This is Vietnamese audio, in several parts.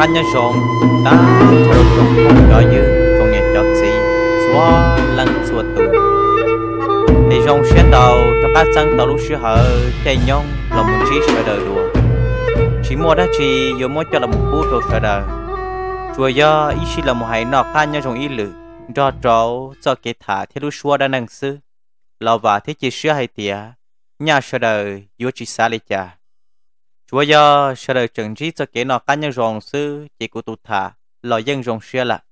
anh nhân sồn ta thôi còn không đợi như con nghe chót gì xóa lăng xua tù thì dòng xe tàu trong các sang tàu lúc xưa hở chạy nhông là một chi sợ đời đùa chỉ mua đã chi dù mua cho là một bút đồ sợ đời chùa do ý chỉ là một hải nọ pha nhau trong ý lử cho trâu cho kẻ thả thế lúc xua đã năng sư lò và thế chỉ xưa hay tía nhà sợ đời vô chỉ xa lấy cha chúa giờ sẽ được chừng trí cho kẻ nọ cá nhân rồng sư chỉ của tụt thả lò dân rồng xe là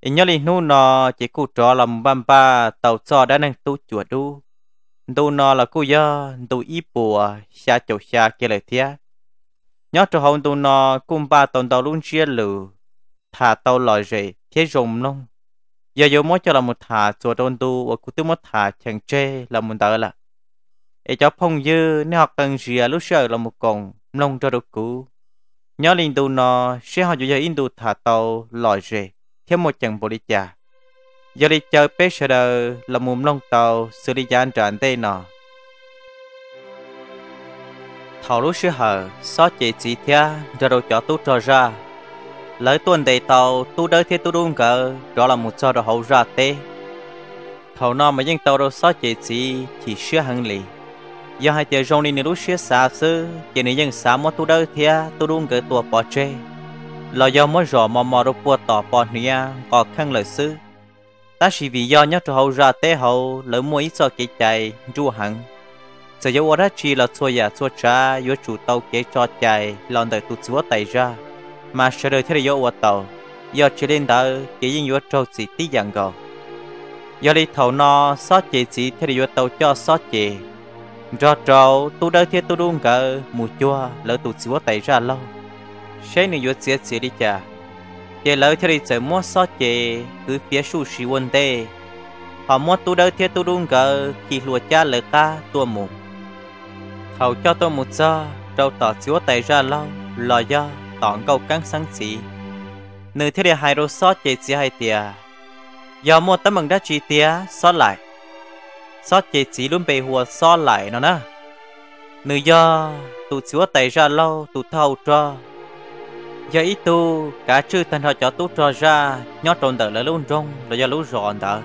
in nhớ linh nu nọ chỉ cụ trò làm băm ba tàu cho đã năng tu chùa đu tu nọ là cụ giờ tu y bùa xa chỗ xa kia lời thia nhớ cho hồng tu nọ cùng ba tàu tàu luôn chia lử thả tàu lò rể thế rồng nông giờ giờ mới cho là một thả chùa đôn tu và cụ tư mới thả chẳng chê là một tờ là ấy cho phong dư nếu học cần gì à lúc sợ là một còng lông cho được cũ nhớ linh tu nó sẽ họ giờ in tu thả tàu lòi rề thêm một chân bồ đi chà giờ đi chơi đờ là mồm lông tàu xử lý giàn tràn tê nọ thảo lúc sư hở xó chỉ chỉ thia rồi đồ cho tu trò ra lấy tuần đầy tàu tu đời thế tu đúng cỡ đó là một cho đồ hậu ra tê thầu nó mà dân tàu đồ xó chỉ chỉ chỉ sư hằng lì giờ hai tiệc rong đi nên lúc xia xa sư chỉ nên dân xa mua tu đỡ thia tu đun cái tua bỏ chê lo do mới rõ mò mò đâu bua tỏ bỏ nia có khăn lời sư ta chỉ vì do nhớ cho hậu ra tế hậu lỡ mua ít so kế chạy du hẳn sự dấu ở đó chỉ là xua giả xua cha do chủ tàu kế cho chạy lòn đời tụt xua tay ra mà sợ đời thế là dấu ở tàu do chỉ lên đời kế dân do trâu chỉ tí dạng gò giờ đi thầu no sót chỉ chỉ thế là do tàu cho sót chỉ cho trâu tu đỡ thiết tu đun cờ mù chua lỡ tụt xíu tay ra lâu Sẽ này vượt xe xe đi chả chế lỡ thiết đi chơi mua sót chế cứ phía su xí quân tê họ mua tu đỡ thiết tu đun cờ kỳ lùa cha lỡ ca tua mù hầu cho tôi một giờ trâu tỏ xíu tay ra lâu lò do tọn câu cắn sáng xỉ nữ thế đi hai rô sót chế xí hai tìa giờ mua tấm bằng đá chi tía sót lại xó chế chỉ luôn bề hùa xó lại nó nè nữ do tụ chúa tay ra lâu tụ thâu cho giờ ít tu cả chư thành họ cho tu cho ra nhót trộn tờ là luôn rong rồi giờ lũ rọn tờ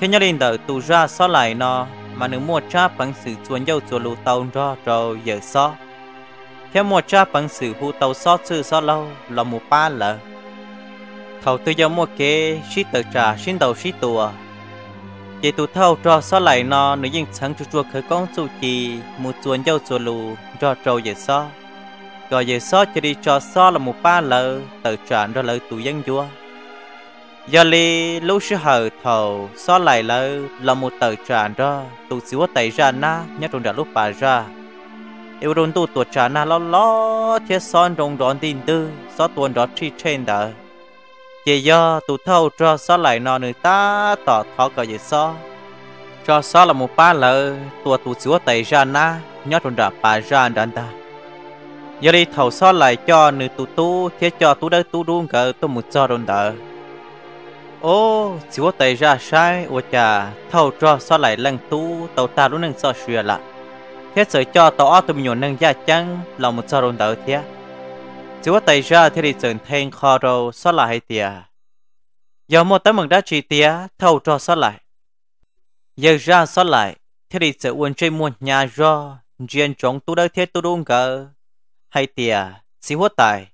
khi nhớ lên tờ tụ ra xó lại nó mà nữ mua cha bằng sự chuồn dâu chuồn lũ tàu cho rồi giờ xó khi mua cha bằng sự hụ tàu xó chư xó lâu là một ba lợ thầu tư do mua kế sĩ tờ trà xin đầu sĩ tùa chị tụ thâu cho xó lại nó nữ dân sáng chua chua khởi con su chị một chuồn dâu chua lù cho trâu về xó rồi về xó cho đi cho xó là một ba lợ tự trọn ra lời tụ dân vua giờ li lúc sư hờ thầu xó lại lợ là một tự trọn ra tụ xíu tay ra na nhất trong đã lúc bà ra yêu đồn tụ tuột trả na lo lo thế son trong đón tin tư xó tuần đó chi trên đời chỉ do tụ thâu cho xó lại nó người ta tỏ thọ cờ gì xó cho xó là một ba lợ tụ tụ chúa tay ra na nhớ tròn đạp bà ra đàn ta giờ đi thầu xó lại cho người tụ tu thế cho tụ đỡ tụ đuông cờ tôi một cho đồn đỡ ô chúa tay ra sai ô cha thâu cho xó lại lần tu tàu ta luôn nâng xó xưa lại thế sự cho tàu tụi mình nâng gia chăng là một cho đồn đỡ thế chỉ có tay ra thì đi chừng thêm kho rô xót lại hay tìa giờ một tấm mừng đá trị tía thâu cho xót lại giờ ra xót lại thì đi chữ uốn chơi muôn nhà do riêng chống tu đỡ thiết tu đúng cỡ hay tìa chỉ hốt tài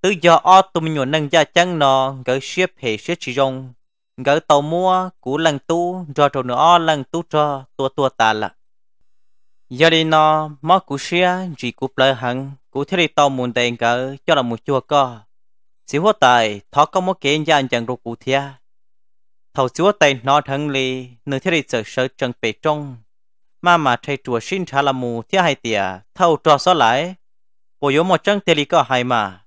tự do o tụi mình nhuận nâng gia chăng nó gỡ xếp hệ xếp chỉ rong gỡ tàu mua cú lần tu rồi trộn nữa o lần tu cho tua tua ta lặng giờ đi nó mó cú xia chỉ cú lời hằng cú thiết đi tàu muốn tiền cỡ cho là một chùa co xíu hoa tài thọ có một kiện gia anh chẳng rụt cú thia thầu xíu tay nó thân li nửa thế đi sợ sợ trần bề trung. mà mà thầy chùa xin trả là mù thia hai tia thâu trò xóa lại bộ yếu một trăng tiền có hai mà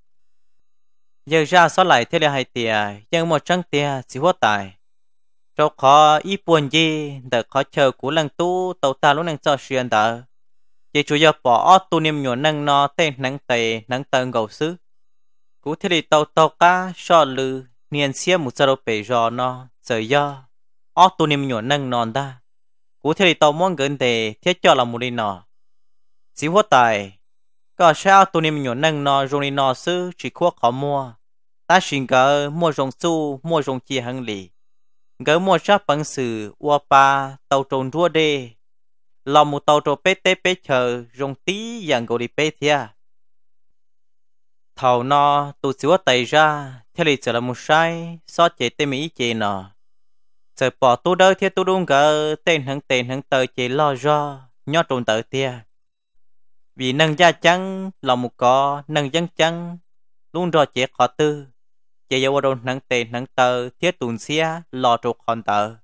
giờ ra xóa lại thế đi hai tia nhưng một trăng tia xíu hoa tài cho khó ít buồn gì để khó chờ cú lần tu tàu ta lúc năng cho xuyên đỡ chỉ chủ yếu bỏ tu niệm nhuận năng nó tên năng tề năng tần gầu xứ cú thế thì tàu tàu cá so lư niên xia một giờ bể rò nó giờ do ó tu niệm nhuận năng non ta cú thế thì tàu muốn gần tề thiết cho là một đi nọ xí hóa tài có sao tu niệm nhuận năng nó rồi đi nọ xứ chỉ khuất khó mua ta xin cờ mua rồng su mua rồng chi hàng lì gỡ mua sắp bằng sự ua pa tàu trồn rua đê lòng một tàu trồn bê tê bê chờ rong tí dạng gồ đi bê thia thầu no tụ xíu tay ra theo lý trở là một sai so chế tê mỹ chế nọ sợ bỏ tu đỡ theo tu đúng gỡ tên hẳn tên hẳn tờ chế lo ra nhó trồn tờ tia vì nâng gia chăng lòng một có nâng dân chăng luôn rồi chế khó tư giờ giờ rồi nắng tê nắng tờ thiết tùn xe lò trục hòn tờ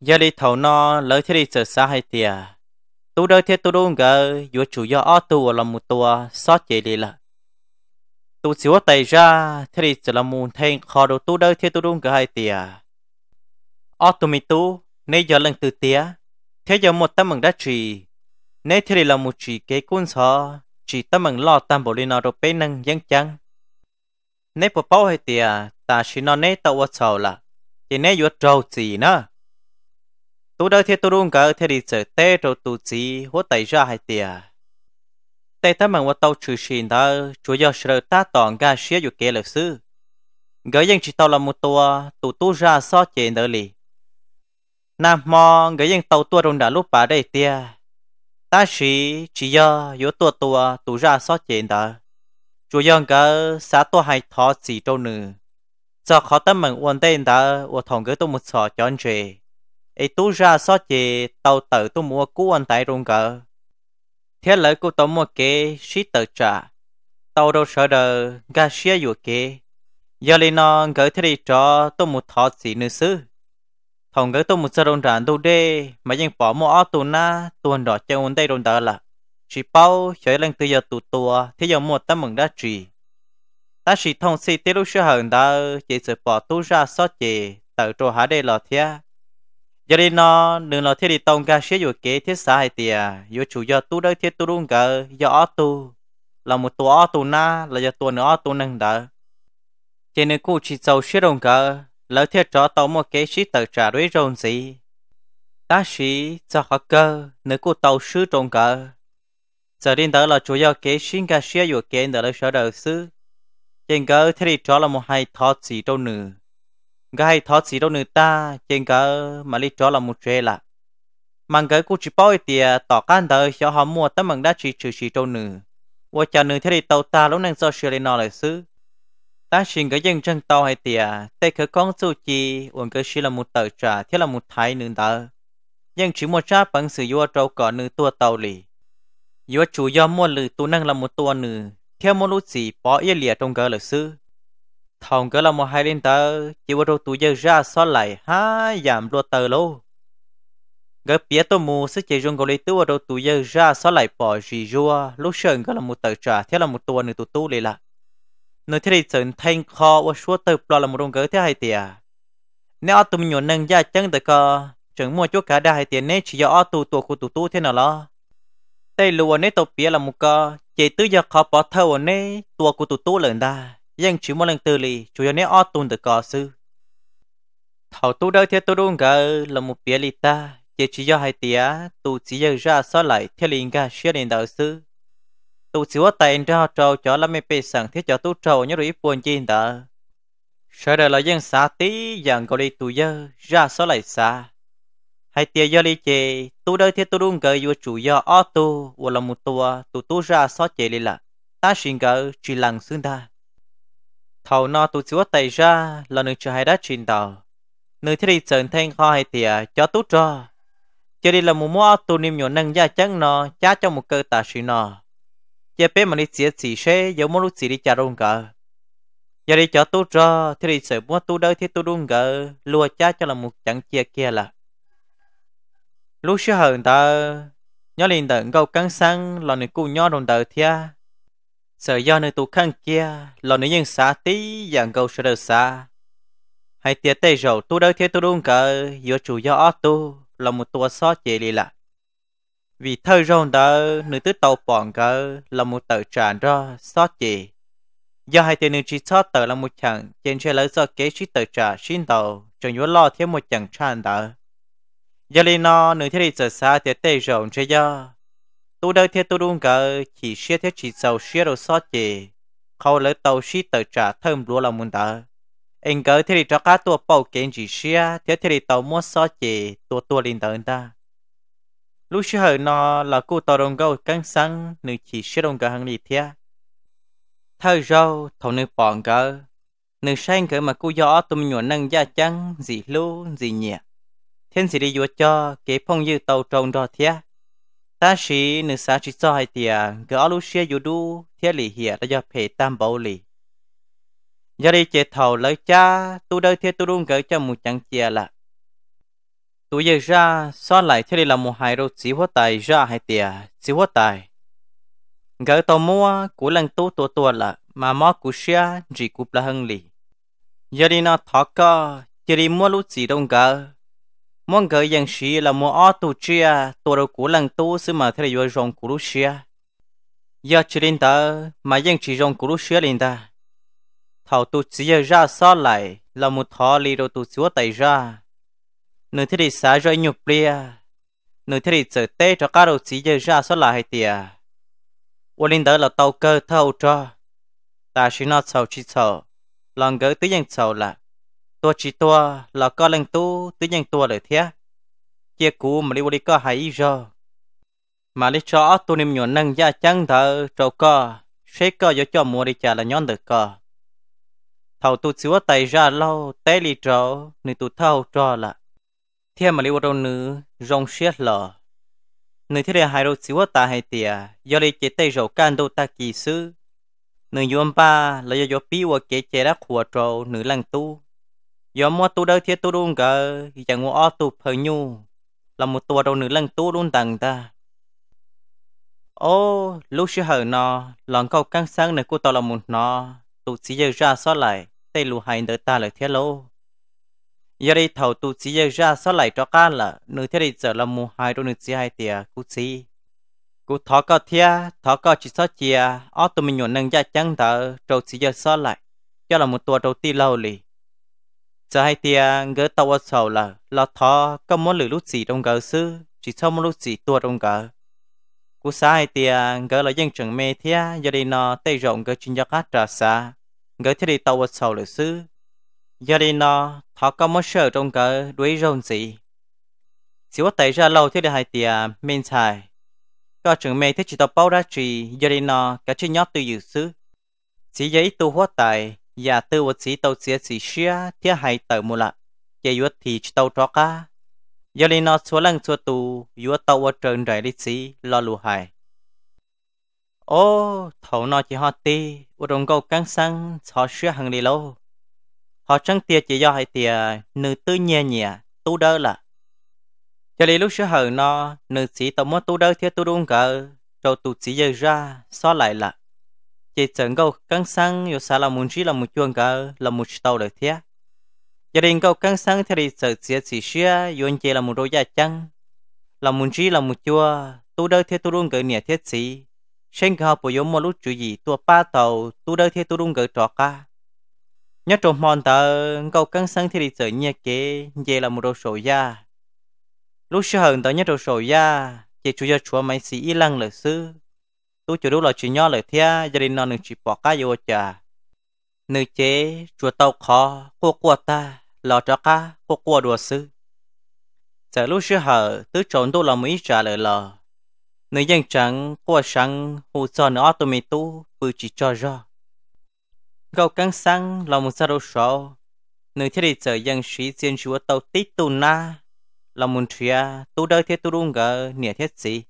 giờ đi thầu no lỡ thiết đi sửa xa hay tiề. tu đời thiết tu đúng gờ dù chủ do ở tu là một tua sót chỉ đi là tu xíu tay ra thiết đi sợ là muốn thay khó đồ tu đời thiết tu đúng gờ hay tiề ở tu mi tu nay giờ lần từ tía thế giờ một tấm bằng đã trì nay thiết đi là một trì kế cuốn sở chỉ tấm bằng lo tam bộ liên nó rồi bên năng dân chăng nếu bố bao hay tiệt ta chỉ nó nè tao vợ sầu là thì nè vợ trâu gì nữa tôi đợi thì tôi luôn cả thì đi chơi tê rồi tôi gì hốt tay ra hay tiệt tê thằng mình vợ tao chửi xin đó chúa yếu sợ ta toàn ga xía dù kia lịch sử gửi dân chỉ tàu là một tua tụ tu ra so chê đỡ lì nam mò gửi dân tàu tua rồng đã lúc bà đây tia ta chỉ chỉ do yếu tua tua tụ ra so chuyện đỡ chú yếu cái xã tôi hay thọ chỉ đâu nữa giờ khó tâm mình uốn tên đã và thằng cái tôi một sọ cho anh chị ấy tu ra sọ chị tàu tự tôi mua cú anh tại rung cỡ thế lợi của tôi mua kế xí tự trả tàu đâu sợ đời ga xe dù kế giờ lên nó gửi thế đi cho tôi một thọ sĩ nữa xứ thằng cái tôi một sọ rung rạn đâu đê bỏ mua ở tu na tuần đó chơi uốn tay rung đỡ là chỉ bao cho lên từ giờ tụ tua thì giờ một tâm mừng đã trì ta chỉ thông si tiết lúc xưa hờn đã chỉ sự bỏ tu ra so chỉ tự trô hạ đây lọ thia giờ đi nó đừng lọ thia đi tông ca xế dù kế thiết xã hay tìa dù chủ giờ tu đỡ thiết tu luôn cỡ giờ ó tu là một tu ó tu na là giờ tu nữa ó tu nâng đỡ chỉ nên cụ chỉ giàu xế đồng cỡ lỡ thiết trò tàu một kế sĩ tự trả đối rồn gì ta sĩ cho khó cơ nếu cụ tàu sư trồng cỡ giờ đến đó là chủ yếu cái sinh cái xe yếu cái đó là sở đầu sư trên cái thế thì cho là một hai thọ gì đâu nữa cái hai thọ gì đâu nữa ta trên cái mà đi cho là một chuyện là mang cái cũng chỉ bao tiền tỏ can đời cho họ mua tấm bằng đá chỉ trừ chỉ đâu nữa và chờ nữa thế thì tàu ta lúc nãy do sửa lên nó là sư ta xin cái dân chân tàu hay tiền tây cái con số chi uống cái xí là một tờ trả thế là một thái nữa đó nhưng chỉ một tráp bằng sử dụng trâu cỏ nữa tua tàu lì yếu chủ do lử tu năng là một tua nữ theo một lúc bỏ yên lìa trong cỡ lực sư thòng cỡ là một hai lên tờ chỉ vào tu giờ ra xóa lại ha giảm đua tờ lô gỡ bía tôi mù sức chế dùng gấu lấy tu vào tu ra xóa lại bỏ gì rùa lúc sờn cỡ là một tờ trả theo là một tua nữ tu tu lì là nơi thế này thanh kho và số tờ bỏ là một đồng cỡ thế hai tiền nếu tụi mình nâng ra chân tờ cờ chẳng mua chỗ cả đại hai tiền nên chỉ do tu tu của tu tu thế nào lo tay lùa nè tàu bia là một cơ chỉ tư giờ khó bỏ thâu ở nè tua của tụ tu lần đa nhưng chỉ một lần từ lì chủ yếu nè o tuần được cò sư thầu tu đâu theo tu đúng gờ là một bia lì ta chỉ chỉ do hai tía tu chỉ giờ ra so lại theo liền ga xuyên lên đạo sư tu chỉ có tiền ra trâu cho là mấy bề sẵn thiết cho tu trâu nhớ rồi buồn chi đó sau đó là dân xa tí dạng gọi đi tu giờ ra so lại xa hay tiệt giờ đi chê tu đời thiết tu đúng cái vừa chủ do ở tu vừa là một tua tu tu ra so chê đi là ta xin cái chỉ lằng xương ta thầu nó tu chúa tay ra là nơi chưa hai đã trình đạo nơi thiết đi trần thanh kho hay tiệt cho tu cho chỉ đi là một mua tu niệm nhỏ nâng gia chân nó cha cho một cơ ta xin nó giờ bé mà đi chia chỉ xe giống một lúc chỉ đi cha rong cả giờ đi cho tu cho thiết đi sợ mua tu đời thiết tu đúng cái lùa cha cho là một chẳng chia kia là lúc xưa hơn tờ nhớ liền tận câu căng sang là nữ cụ nhớ đồng tờ thia sợ do nơi tu khăn kia là nữ nhân xa tí dạng câu sẽ được xa hay tiết tê rầu tu đỡ thiết tu đúng cờ giữa chủ do ó tu là một tua xó chế lì lạ vì thơ rồng tờ nữ tứ tàu bọn cờ là một tờ tràn ra xó chế do hai tên nữ chỉ xó tờ là một chẳng trên xe lỡ do kế sĩ tờ trà xin tàu cho nhớ lo thêm một chẳng tràn tờ giờ lên nó nửa thế này giờ xa thế tây rộng chơi giờ tu đời thế tu đúng cái chỉ xe thế chỉ sầu xe rồi sót gì khâu lấy tàu xí tờ trả thơm lúa là muốn đỡ anh cái thế thì cho cá tua bao kiện chỉ xe thế thế này tàu mua sót gì tua tua lên đỡ ta lúc xưa hồi nó là cô tàu đồng gấu căng sáng nửa chỉ xe đồng gấu hàng đi thế thơ rau thầu nửa bòn gấu nửa sang cái mà cô gió tụm nhuận nâng da trắng gì lú gì nhẹ thiên sĩ đi dùa cho cái phong dư tàu trồng đó thế ta sĩ nữ xã chỉ cho hai tia gỡ lũ lúc xia dùa đu thế lì hiệp là do phê tam bảo lì giờ đi chế thầu lấy cha tu đời thế tu luôn gỡ cho một chẳng chia là tu giờ ra so lại thế là một hai đô chỉ hóa tài ra hai tia chỉ hóa tài gỡ tàu mua của lần tu tu tu là mà mò của xia chỉ cúp là hưng lì giờ đi nó thọ co chỉ đi mua lũ chỉ đông gỡ mong cái dân sĩ là mua ô tô chia tổ đầu cũ lần tu xứ mà thế là dòng cũ xia giờ chỉ linh ta mà dân chỉ dòng cũ xia lên ta thảo tu chỉ ra sao lại là một thọ lì đồ tu xua tay ra nửa thế thì xả rồi nhục bia nửa thế thì trở tê cho các đầu chỉ ra sao lại hay tiệt ô linh đó là tàu cơ thâu cho ta chỉ nó sầu chỉ sầu lòng gỡ tới dân sầu là ตัวชีตัวเราก็เล่นตู้ตัวยังตัวเลยเทียเจ้ากูมาลิวดีก็หายอีจอมาลิชอตัวนิมหยวนนั่งยาจังเถอะเจ้าก็เชก็ยจอมัวดีจ่าละย้อนเด็กก็เท่าตัวชิวไตยาเล่าเตลีเจ้าในตัวเท่าจอละเทียมาลิวดนื้อรงเชียดหล่อในที่เรียหายรู้ชิวตาให้เตียยอเลยเจเตยเจ้าการดูตากี่ซื้อหนึ่งยวนป้าแล้วยอยปีว่าเกเจรักหัวเจ้าหนึ่งลังตู้ giờ mua tu đỡ thiết tu luôn cả, chẳng mua o tu phờ nhu là một tu đầu nữ lần tu luôn tầng ta ô lúc xưa hở nó lòng câu căng sáng này của tao là một nó tu chỉ giờ ra so lại tây lù hành đỡ ta lại thiết lô giờ đi thầu tu chỉ giờ ra so lại cho ca là nữ thiết đi giờ là một hai đôi nữ chỉ hai tia cú chỉ cú thọ cao thia thọ cao chỉ xót chia o tụi mình nhuận nâng da chăng thở trâu chỉ giờ so lại cho là một tu đầu ti lâu liền giờ hay thì gỡ tàu sầu là là thọ có muốn lử lúc gì trong gỡ sư chỉ sau một lúc gì tua trong gỡ cú sai thì gỡ là dân trường mê thia giờ đi nó tây rộng gỡ chuyên gia khác trả xa gỡ thì đi tàu sầu lử sư giờ đi nó thọ có muốn sợ trong gỡ đuối rồng gì có tại ra lâu thì đi hai thì mình xài có trường mê thì chỉ tàu bao ra trì giờ đi nó cả chuyên nhóc từ dự sư chỉ giấy tu hóa tài giả tư vật sĩ tàu xía xí xía thiết hay tàu mù lạ chế dạ, thị thì tàu cho cá giờ lên nó xuống lăng xuống tù yếu tàu vật trường rải đi xí lo lù hài ô thầu nó chỉ họ ti ở đồng cầu căng sang họ xía hàng đi lâu họ chẳng tiệt chỉ do hai tiệt nữ tư nhẹ nhẹ tu đỡ là cho nên lúc xưa hờ nó nữ sĩ tàu mua tu đỡ thiết tu đúng cỡ rồi tu sĩ giờ ra so lại là chỉ chẳng câu căng sang yo sa là muốn chỉ là một chuông cả là một tàu đời thế gia đình câu căng sang thì đi sợ sẽ chỉ xia yon chị là một đôi gia chăng là muốn chỉ là một chua tu đời thế tu luôn gửi nhẹ thiết sĩ sinh học bổ yếm một lúc chủ gì tua ba tàu tu đời thế tu luôn gửi trò ca nhất trộm mòn tờ câu căng sang thì đi sợ nhẹ kế về là một đôi sổ gia lúc xưa hờn tới nhất đôi sổ gia chỉ chủ cho chúa máy sĩ lăng lợi sư tu chủ đủ là chỉ nhỏ lời thia gia đình nó nương chỉ bỏ cá vô chả nữ chế chùa tàu khó cô cua ta lò cho cá cô cua đùa sư giờ lúc sư hở tứ trốn tu là mỹ trả lời lò nữ dân trắng cua sáng hù cho nó tụi mi tu vừa chỉ cho ra gạo căng sáng là một sao đồ sổ nữ thiết đi giờ dân sĩ diễn chúa tàu tít tu na là một thia tu đời thiết tu đúng gờ nỉa thiết gì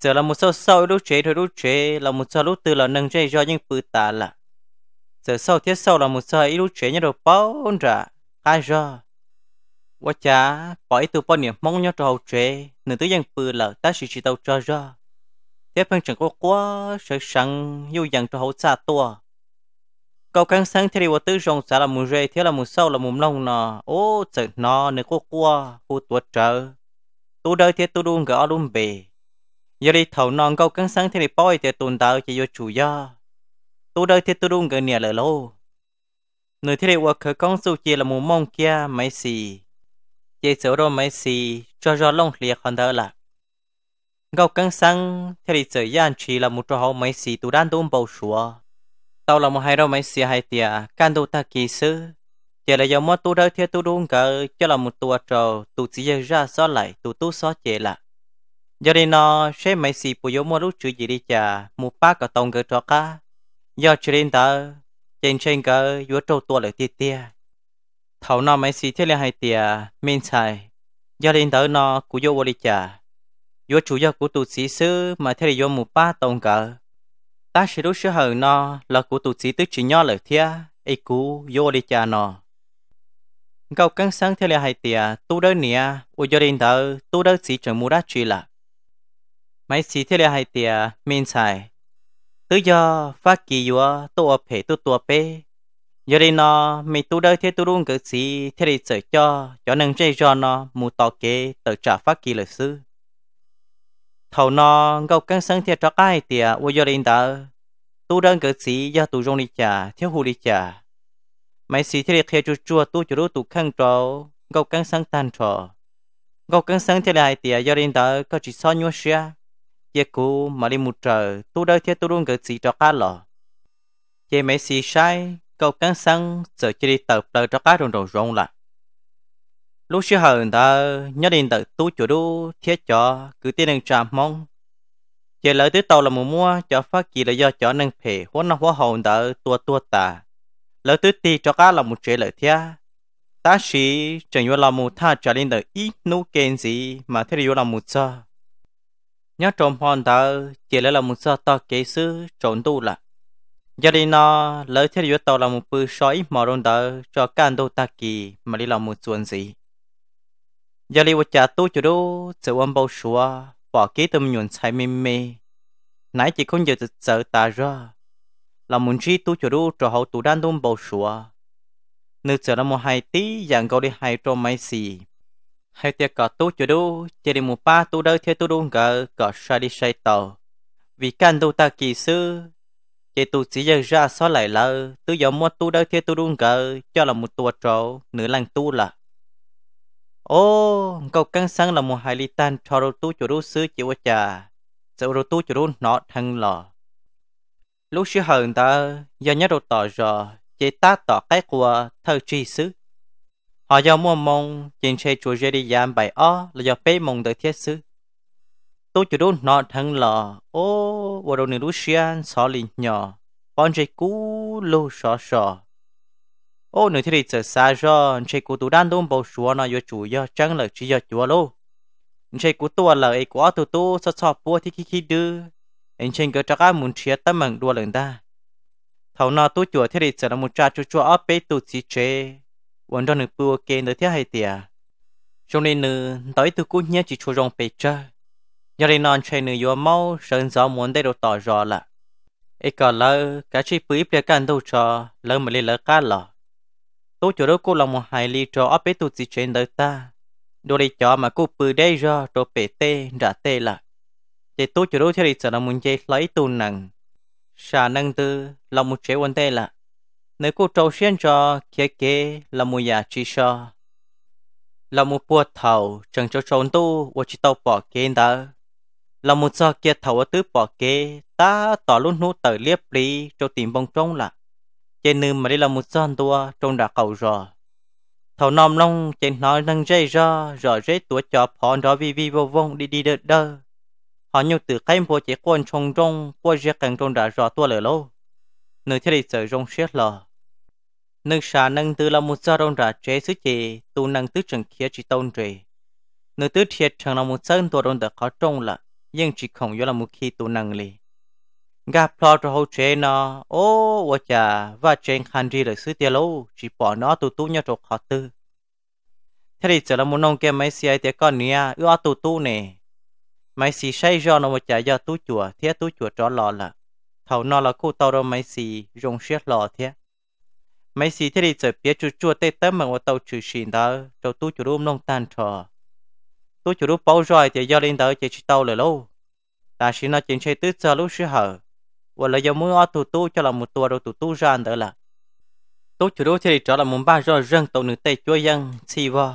giờ là một sau sau lúc chế thôi lúc chế là một sau lúc từ là nâng chế do những phụ tả là giờ sau thiết sau là một sau ít lúc chế nhớ đồ bao ra ai ra quá cha bỏ ít từ bao niệm mong nhớ đồ chế nửa tới dân phụ là ta chỉ chỉ tàu cho ra thế phân chẳng có quá sợ sáng yêu dặn cho hậu xa tua câu căng sáng thì điều tư rong xa là mù rê thế là mù sau là mù lông nọ ô sợ nó nửa có quá phụ tuột trợ tu đời thế tu đun gỡ luôn bề giờ đi thầu non câu cắn sáng thì đi bói thì tồn tạo chỉ vô chủ do tu đời thì tu đúng cái nhà lỡ lâu người thì đi qua khởi con su chỉ là mù mông kia mấy xì chỉ sửa đồ mấy xì cho cho lông liệt hơn đỡ là câu cắn sáng thì đi sửa gian chỉ là một trò hậu mấy xì tu đan tu bầu sủa tao là một hai đồ mấy xì hai tia can tu ta kỳ sư chỉ là do mất tu đời thì tu đúng cái cho là một tua trò tu chỉ ra so lại tu tu so chỉ là giờ đi nó sẽ mấy xì bùi yếu mua rút chữ gì đi chả mua ba cả tông cơ cho cả giờ chỉ đến tờ trên trên cơ vừa trâu tua lại tiệt tiệt thầu nó mấy xì thiết liên hai tiệt mình xài giờ đến tờ nó cú yếu đi chả vừa chủ yếu của tụ sĩ sư mà thiết yếu mua ba tông cơ ta sẽ rút sửa hở nó là của tụ sĩ tức chỉ nhỏ lại tiệt ấy cú yếu đi chả nó Gạo căng sáng theo lại hai tiệt tu đỡ nia, ôi giờ đến tờ tu đỡ sĩ trở mua ra truy là mấy xí thế là hai tia mình xài tự do phát kỳ vua tổ ập tu tổ tổ bê giờ đây nó mình tu đời thế tu luôn cái gì thế để sợ cho cho nên chơi cho nó mù tỏ kế tự trả phát kỳ lịch sử thầu nó gấu căng sân thiệt cho cái tiệt ôi giờ đây đó tu đơn cái gì giờ tu rong đi trả thiếu hụt đi trả mấy gì thế để khi chú chùa tu chú tu khăn trò gấu căng sân tan trò gấu căng sáng thế này tiệt giờ đây đó có chỉ so nhau xia ye cô mà đi một trời tu đời thế tu luôn cái gì cho cá lò ye mấy xì sai câu cắn sang giờ chỉ đi tập tờ cho cá rồng rồng rồng lại lúc xưa hờn ta nhớ đến tự tu chỗ đu thiết cho cứ tiên đang trạm mong giờ lời tới tàu là một mua cho phát kỳ là do cho năng phê hóa năng hóa hồn đỡ tua tua tà lời tới ti cho cá là một chế lời thiết, ta sĩ chẳng như là một tha trả lên đỡ ít nô kênh gì mà thế là một sao nhớ trộm hòn tờ chỉ là một sơ to kế sư trộn tu là gia đình nó lấy thiết yếu tàu là một bự sói mỏ rồng tờ cho can đô ta kỳ mà đi làm một chuyện gì gia đình vợ tu chủ đô sự ông bao xua bỏ ký tâm nhuận sai mê mê nãy chỉ không giờ tự sợ ta ra là muốn chi tu chủ đô cho hậu tụ đan đông bao xua nữ sợ là một hai tí dạng câu đi hai trò máy xì hay tiệc có tu chủ đu, chỉ đi một ba tu đời theo tu đu ngờ, có xa đi xây tàu. Vì căn tu ta kỳ sư, chỉ tu chỉ giờ ra so lại lỡ, tu dòng mua tu đời theo tu đu ngờ, cho là một tua trâu, nửa làng tu là. Ô, cậu căng sáng là một hai li tan cho rô tu chủ đu sư chỉ qua trà, sự rô tu chủ đu nọ thằng lò. Lúc xưa hờn ta, do nhớ đồ tỏ rò, chỉ ta tỏ cái của thơ tri sứ họ do mua mông trên xe chùa dây đi giam bài o là do bế mông tới thiết sư tôi chủ đôn nọ thằng lò ô và đồ nữ Russian xó lì nhỏ bọn chơi cú lô xó xó ô nữ thì trở xa do chơi cú tú đan đông bầu xúa nó do chủ do chẳng lợi chỉ do chúa lô chơi cú tua lợi ấy quá tù tu xó xó bua thì khi khi đưa anh chơi cơ chắc ai muốn chia tâm mừng đua lần ta thầu nó tu chùa thì trở là một cha chú chúa ở bế tù chỉ chế วัน đó นึ่ปูเกนเดที่ให้เตียช่วงนี้นึ่ต่อยตัวกูเนี่ยจีชูรงไปเจอยังได้นอนเชนึยัวเมาเชิญจอมวนได้ดูต่อรอละไอ้ก่อนเลยการชีปุ๋ยเปลี่ยนกันดูจอเริ่มมาเลยเลิกกันหรอตัวจุดกูลองมองหายลีจอเอาไปตัวจีเชนเดตาดูได้จอมากูปืนได้รอตัวเปเต้ด่าเต้ละแต่ตัวจุดที่เราจะนำมุนเจไหลตัวหนังชาหนังตือลองมุนเชวันเต้ละ nếu cô trâu xuyên cho kia kê là mùi nhà chi sơ. Là một bùa thầu chẳng cho trốn tu và chỉ tàu bỏ kê đó. Là một giờ kia thầu ở tứ bỏ kê ta tỏ luôn nụ tờ liếp lý cho tìm bông trông là. Trên nữ mà đi là một giòn tua trông đã cầu rồi. Thầu nòm lông trên nói nâng dây ra rồi dây tua cho họ đó vi vi vô vông đi đi đợt đơ. Họ nhiều từ cái bộ chỉ quân trông trông qua riêng càng trông đã rõ tua lửa lâu. Nữ thế đi sợ rong xiết lò nâng xà nâng từ là một gia đông ra chế sứ chỉ tu nâng tứ trần kia chỉ tôn trì nữ tứ thiệt chẳng là một sơn tu đông được khó trông là nhưng chỉ không yếu là một khi tu nâng lì gặp lo cho hậu chế nó ô và chả và trên khăn đi được sứ tiền lâu chỉ bỏ nó tu tu nhau trục khó tư thế thì giờ là một nông kia mấy xe tiệt con nia ưa tu tu nè mấy xì say cho nó một chả do tu chùa thế tu chùa cho lò là thầu nó là khu tàu đâu mấy xì dùng xiết lò thế mấy xí thế thì sợ bia chú chua tê tấm mà ngồi tàu chữ xin đó trâu tu chủ rùm nông tan trò tu chủ rùm bao rồi thì do lên đó chỉ chỉ tàu lời lâu ta xin nó chính chơi tứ giờ lúc sư hở và là do muốn ở tù tu cho là một tua rồi tù tu ra đỡ là tu chủ rùm thì trở là một ba rồi răng tàu nữ tê chúa dân xì vò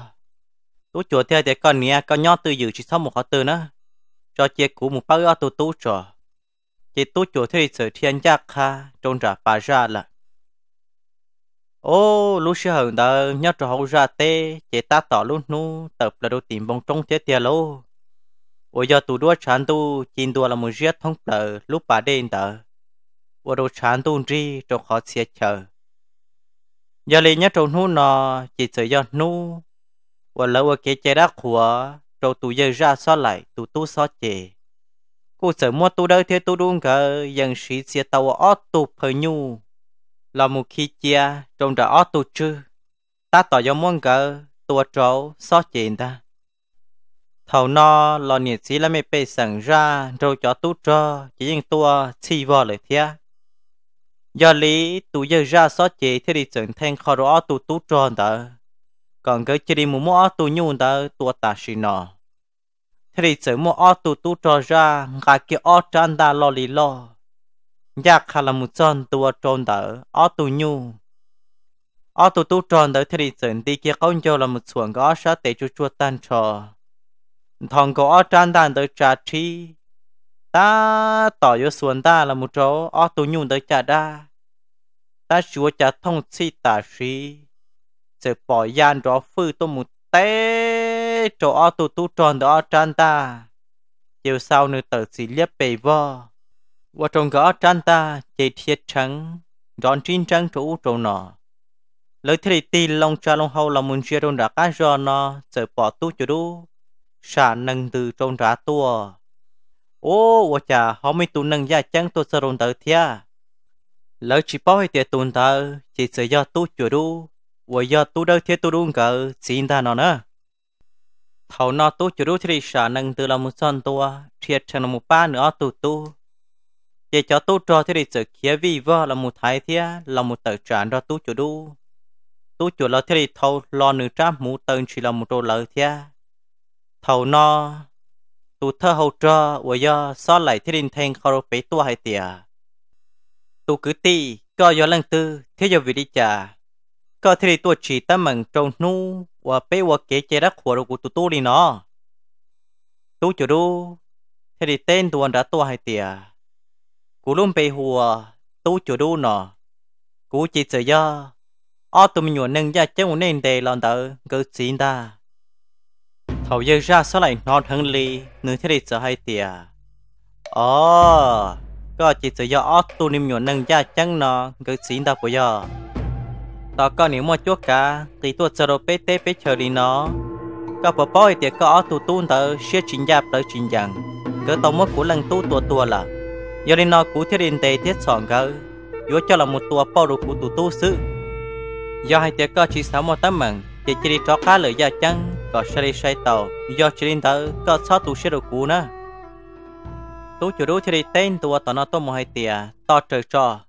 tu chủ thế thì con nghĩa có nhó tư dự chỉ sau một họ từ nữa cho chia cũ một bao ở tù tu trò chỉ tu thế thì sợ thiên giác ha trông trả bà ra là ô lúc xưa hận tờ nhớ cho hậu ra tê chế ta tỏ lúc nu tập là đồ tìm bóng trong thế tiền lô ô giờ tụ đua chán tu chín đua là một giết thông tờ lúc bà đen tờ ô đồ chán tu ri trò khó xia chờ giờ lấy nhớ trò nu nọ chỉ sợ giờ nu ô lâu ở kế chế đã khủa trò tụ giờ ra so lại tụ tu so chế cô sợ mua tu đỡ thế tu đúng cờ dân sĩ xia tàu ó tu phơi nhu là một khi chia trong đó ở tu chư ta tỏ giống muốn gỡ tu trổ so chuyện ta thầu no là nhiệt sĩ là mấy bề sẵn ra rồi cho tu trơ chỉ riêng tu chi vò lời thia do lý tu giờ ra so chỉ thì đi chuẩn thanh khó rõ tu tu trơ tờ còn cái chỉ đi mua mua tu nhu tờ tu ta xì nọ thì đi chuẩn mua tu tu trơ ra ngài kia ở trên ta lo lý lo giác dạ, khá là một chân tua tròn đỡ ở tu nhu ở tu tu tròn đỡ thì dần đi kia công cho là một xuồng gõ sợ để cho chua tan trò thằng có ở trang đàn đỡ trà chi ta tỏ cho xuồng ta là một chỗ ở tu nhu đỡ trà đa ta chúa trà thông chi tả chi sẽ bỏ gian rõ phư tu một té chỗ ở tu tu tròn đỡ trang ta chiều sau nữa tờ chỉ liếc bề vo và trong gõ trăn ta chỉ thiệt trắng đón trên trắng chủ trâu nọ lời thế thì long cha long hậu là muốn chia đông đã cá rò nó sợ bỏ tu cho đu xả nâng từ trong đá tua ô và cha họ mới tu nâng gia chẳng tu sợ rồn tới thia lỡ chỉ bảo hay tiệt tuần thờ chỉ sợ do tu chủ đu và do tu đâu thiết tu đúng cỡ xin ta nó nữa thầu nó tu chủ đủ thì xả nâng từ là một son tua thiệt chẳng là một ba nữa tu tu giờ cho tu trò thì để sự kia vì vợ là một thái thế là một tờ trạng ra tôi chủ đu tôi chủ là thế thì thâu lo nửa trá mũ tần chỉ là một đồ lợi thế thâu no tôi thơ hậu trò và do so lại thế đình thành khâu bế tu hai tìa tôi cứ ti có do lần tư thế do vì đi trả có thế thì tôi chỉ tâm mừng trong nu và bế và kế chế đắc khổ của tu tôi đi nó tôi chủ đu thế thì tên tôi anh đã tu hai tìa cú lùm bê hùa tu chủ đu nọ cú chỉ sợ do ở tụi mình nhuận nâng ra chân một nền đề lòn tờ cứ xin ta thầu giờ ra sao lại non thân ly nửa thế đi sợ hai tìa ờ có chỉ sợ do ở tụi mình nhuận nâng ra chân nọ cứ xin ta bây giờ tao có nếu mà chuột cả thì tôi sẽ đồ bê tê bê chờ đi nó có bà bói thì có ở tụi tụi tờ sẽ chính giáp tới chính rằng cứ tao mất của lần tu tua tua là giờ nên nó cú thiết định tê thiết sọn gỡ yếu cho là một tua bao đồ của tụ tu sự do hai tiệc có chỉ sáu một tấm mừng chỉ chỉ đi cho cá lửa gia chăng có xe đi xe tàu do chỉ đi tới có sáu tụ xe đồ cũ nữa tú chủ đủ chỉ đi tên tua tao nó tôi một hai tiệc to trời cho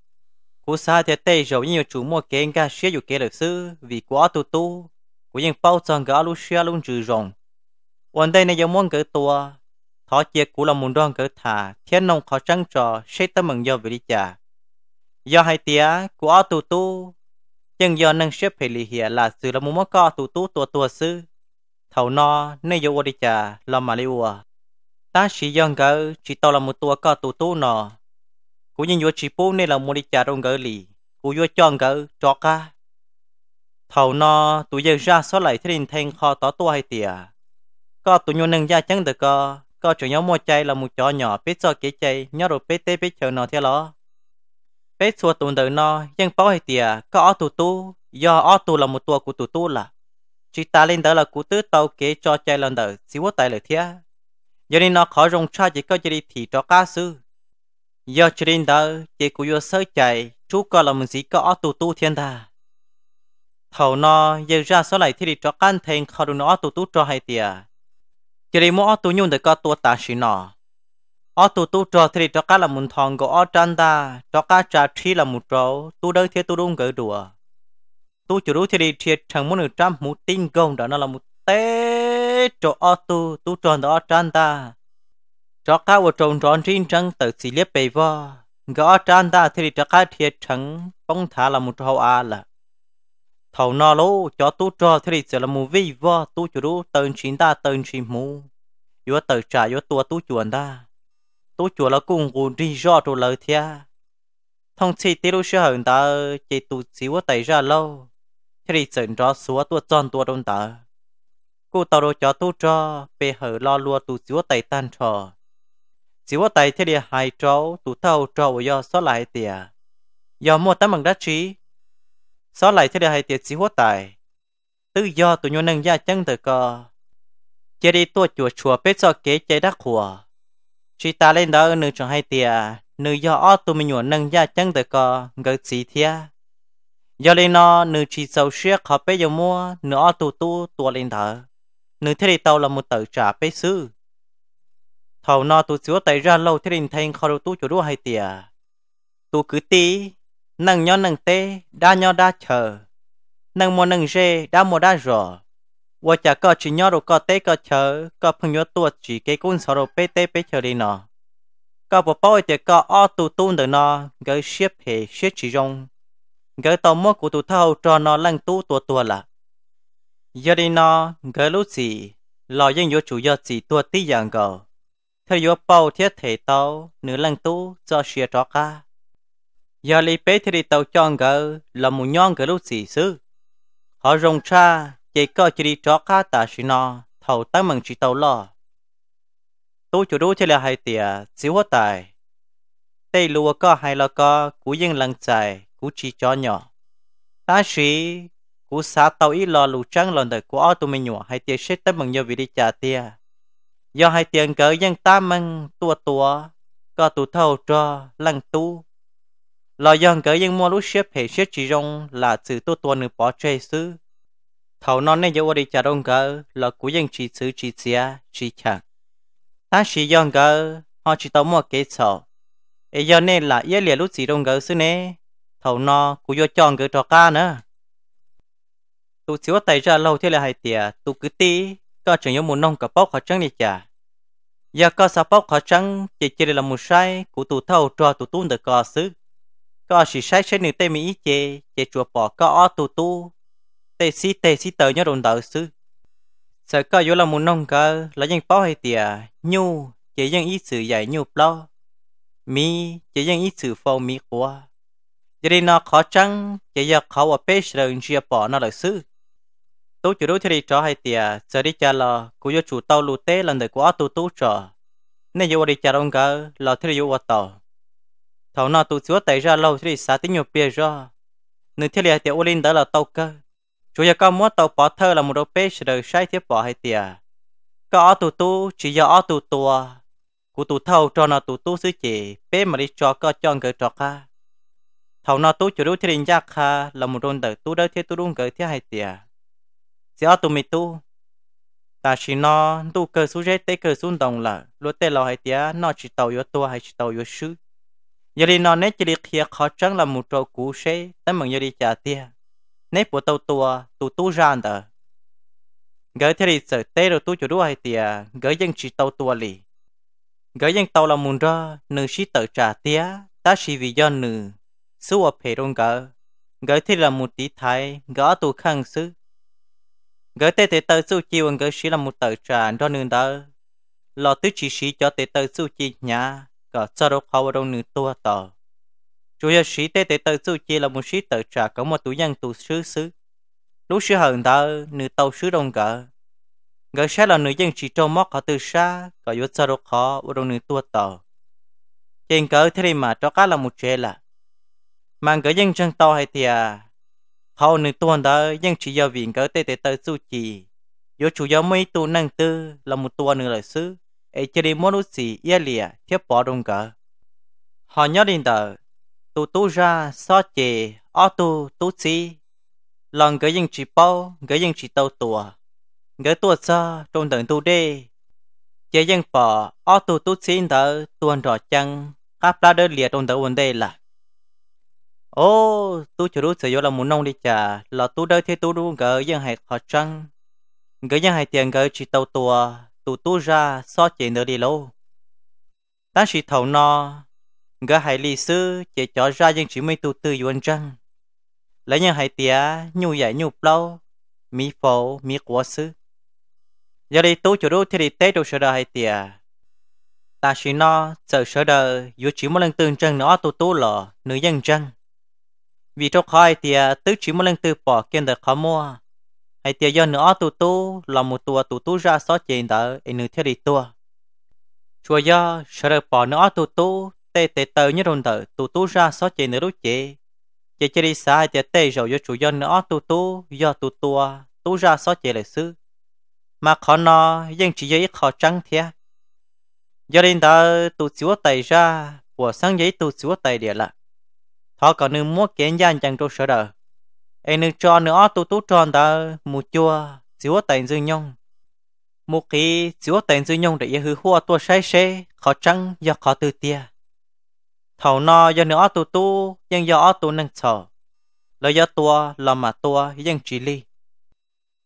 cú xa thì tê rồi nhiều chủ mua kén cả xe dù kén được sư vì quá tụ tu của những bao tròn gỡ lu xe luôn trừ rồng còn đây này giờ muốn cử tua thọ chia cũ là muốn đoan cỡ thả thiên nông khó trăng trò sẽ tâm mừng do về đi chả do hai tía của ao tù tu nhưng do năng xếp hệ lì hiệp là sự là muốn mắc co tu tu tua tua sư thầu no nay do đi chả là mà li ua ta chỉ do cỡ chỉ tao là một tua co tu tu nọ cũng như vô chỉ bố nên là muốn đi chả đông cỡ lì cũng vô chọn cỡ cho ca thầu no tụi giờ ra số lại thiên thanh kho tó tua hai tía có tụi nhau nâng gia chẳng được co có chủ nhóm mua chay là một chó nhỏ biết cho kế chay nhớ rồi biết tê biết chờ nó theo lo biết xua tụn đời nó nhưng bảo hay tìa có ở tụ tu do ở tụ là một tua của tụ tu là chỉ ta lên đó là cụ tứ tàu kế cho chay lần đầu có tài lợi thế giờ nên nó khó dùng cho chỉ có chỉ đi thì cho cá sư giờ chỉ lên đó chỉ cụ vừa sơ chạy chú có là một gì có ở tụ tu thiên đà thầu nó giờ ra số lại thì đi cho can thành khó được nó tụ tu cho hay tìa chỉ để mua tu nhung để có tu ta xí nọ ở tu tu trò thì cho cá là muốn thòng của ở chân ta cho cá trà chi là một trâu tu đời thì tu đúng gỡ đùa tu chủ đúng thì đi thiệt chẳng muốn được trăm một tin công đó nó là một tế cho ở tu tu tròn đó chân ta cho cá vừa tròn tròn riêng trắng tự xì liếp bề vo gõ chân ta thì cho cá thiệt chẳng bông thả là một trâu à là thầu nó lô cho tu cho thế thì sẽ là mù vi vợ tu chủ đu tơn chín ta tơn chính mù yếu tự trả yếu tua tu chuẩn ta tu chuẩn là cùng cùng đi do tu lợi thia thông chi tiêu sư hận ta chỉ tu xíu tay ra lâu thế thì sẵn cho số tu chọn tu đông ta cô tao đồ cho tu cho bề hở lo lua tu xíu tay tan trò xíu tay thế thì hai cháu tu thâu trâu do số lại tiề do mua tấm bằng đất trí sau lại thế được hai tiệt chỉ hốt tài. Tự do tụi nhau nâng gia chân từ co, chỉ đi tua chùa chùa bế cho kế chế đắc hùa. Chị ta lên đó ở nữ chẳng hay tiệt. Nữ do ó tụi mình nhau nâng gia chân từ co ngờ chí thịa. do lên nó nữ chỉ sâu xuyết họ bế giờ mua nữ ó tụ tu, tụa lên thở. Nữ thế đi tàu là một tờ trả bế sư. Thầu nó tụi chúa tay ra lâu thế đình thanh khó đầu tụ chủ đua hay tiệt. Tụ cứ tí nâng nho nâng tê đa nho đa chờ nâng mò nâng rê đa mò đa rò và chả có chỉ nho đồ có tê có chờ có phần nho tua chỉ cái cuốn sổ đồ pê tê pê chờ đi nọ có bộ bao chả có o tu tu được nọ gỡ xếp hề xếp chỉ rong gỡ tàu mốt của tu thâu cho nó lăng tu tua tua là giờ đi nọ gỡ lúc gì lò dân vô chủ do gì tua tí dạng gờ theo vô bao thiết thể tàu nữ lăng tu cho xia trọ ca giờ lý bế thì tàu chọn gỡ là một nhóm gỡ lúc xì xứ. Họ rong cha, chỉ có chỉ đi cho cá tà xì nọ, thầu tăng mừng chỉ tàu lo. Tôi chủ đu chỉ là hai tìa, xíu hóa tài. Tây lùa có hai lo có, cú yên lăng chạy, cú chỉ cho nhỏ. Ta xì, cú xá tàu ít lo lù trăng lần đời của ở tù mình nhỏ, hai tìa xếp tăng mừng nhờ vì đi trả tìa. Do hai tiền gỡ dân ta mừng tua tua, có tù thầu cho lăng tu lo dân cỡ dân mua lúc xếp hệ xếp chỉ rong là từ tốt tuần được bỏ chơi xứ thầu non nên dấu đi chả đông cỡ là của dân chỉ xứ chỉ xia chỉ chả ta chỉ dân cỡ họ chỉ tạo mua kế sổ e giờ nên là yên liệt lúc chỉ đông cỡ xứ nè thầu no của do chọn cỡ trò ca nữa tụ xíu tay ra lâu thế là hai tìa tụ cứ tí có chẳng những muốn nông cả bóc họ trắng đi chả giờ có sao bóc họ trắng chỉ chỉ là một sai của tụ thâu cho tụ tuôn được có xứ có chỉ sai sai nữ tê mỹ chê chê chùa bỏ có o tu tu tê si tê si tờ nhớ đồn đạo sư sợ có yếu là muốn nông cơ là dân bao hay tiề nhu chế dân ý sử dạy nhu lo mi chế dân ý sử phong mi của giờ đây nó khó chăng chế giờ khó ở pê rồi chia bỏ nó là sư tôi chủ đối thì cho hay tiề giờ đi cha lo cứ yêu chủ tàu lù tê lần đời của tu tu trò nên yêu đi cha đông cơ là thì yêu vào tàu thầu nọ tụ chúa tay ra lâu thì xả tiếng nhiều bia ra nữ thiết liệt tiểu linh đó là tàu cơ chủ nhà có muốn tàu bỏ thơ là một đôi bê sẽ sai thiết bỏ hay tiệt có ở tụ tu chỉ do ở tụ tua cụ tụ thâu cho nó tụ tu xứ chỉ bê mà đi cho có cho người cho ha thầu nọ tu chủ yếu thiết linh giác ha là một đôi tử tu đó thiết tu đúng người thiết hay tiệt chỉ ở tụ mì tu ta chỉ nó tu cơ số rét tế cơ xuống đồng là lúa tế lò hay tiệt nó chỉ tàu yếu tua hay chỉ tàu yếu sứ giờ đi nó nế chỉ đi khía khó trắng là một chỗ cũ xe tới mừng giờ đi trả tiền nế bộ tàu tua tụ tu ra đó gỡ thế đi sợ tê rồi tu chủ đua hay tiền gửi dân chỉ tàu tua lì gỡ dân tàu là muốn ra nữ sĩ tự trả tiền ta chỉ vì do nữ số ở phe rong gỡ gỡ thế là một tí thái gỡ tu khăn sư gỡ tê tê tờ su chiêu gỡ sĩ là một tự trả cho nữ đó lo tứ chỉ sĩ cho tê tờ su chi nhà cả cho đâu khó đâu nữ tua tờ chủ yếu sĩ tế tế tự dù chỉ là một sĩ tự trả có một tuổi nhân tù sứ sứ lúc sứ hận ta nữ tàu sứ đồng cả gần sẽ là nữ dân chỉ trong móc họ từ xa cả yếu sao đâu khó đâu nữ tua tờ trên cỡ thế mà cho cá là một chuyện là mà người dân chân to hay thì à hầu nữ tuần đó dân chỉ do viện cỡ tế tế tự dù chỉ yếu chủ yếu mấy tu năng tư là một tua nữa là sứ e chiri monu gì, yên lia che po dung ka. họ nhớ đến tờ, tu tu ra so chè o tu tu si. Lòng gửi những chỉ bao, gửi những chỉ tàu tùa. Gửi tùa sa trong tầng tu đê. Chè dân bỏ o tu tu si tờ tuần rõ chân khắp ra đỡ lia trong tờ vấn đề là. Ô, tu chủ rút sử dụng là muốn nông đi chả, là tu đỡ thế tu đúng gửi những hạt họ chân, Gửi những hạt tiền gửi chỉ tàu tùa, tụ tu ra so chế nửa đi lâu. Ta sĩ thầu no, gỡ hải lì sư chế cho ra dân chỉ mấy tụ tư yuân trăng. Lấy nhân hải tía nhu giải nhu lâu, mi phổ mi quả sư. Giờ đi tu chủ đô thì đi tế đồ sở đời hải tía. Ta sĩ no, sợ sở đời dù chỉ một lần tương trăng nó tụ tu lò nữ dân trăng. Vì trong khói tía tứ chỉ một lần tư bỏ kiên được khó mua hay tiêu do nữa tụ tụ là một tua tụ tụ ra số chuyện đỡ ai nữ theo đi tua chùa do sợ được bỏ nữa tụ tụ tê tê tờ như đồn đỡ tụ tụ ra số chuyện nữ lúc chị chỉ chơi đi xa thì tê rồi do chủ do nữa tụ tụ do tụ tua tụ ra số chuyện lịch sử mà khó nó nhưng chỉ giấy khó trắng thế do đến đó tụ chúa tay ra của sáng giấy tụ chúa tay địa là thọ còn nương mua kiến gian chẳng đâu sợ đời em nữ cho nữa tu tu tròn ta mù chua xíu tay dư nhông mù kí xíu tay dư nhông để yêu hư hoa tua say xe khó trăng do khó từ tia thảo nò do nữa tu tu nhưng do tu nâng sợ lời do tua là mà tua nhưng chỉ ly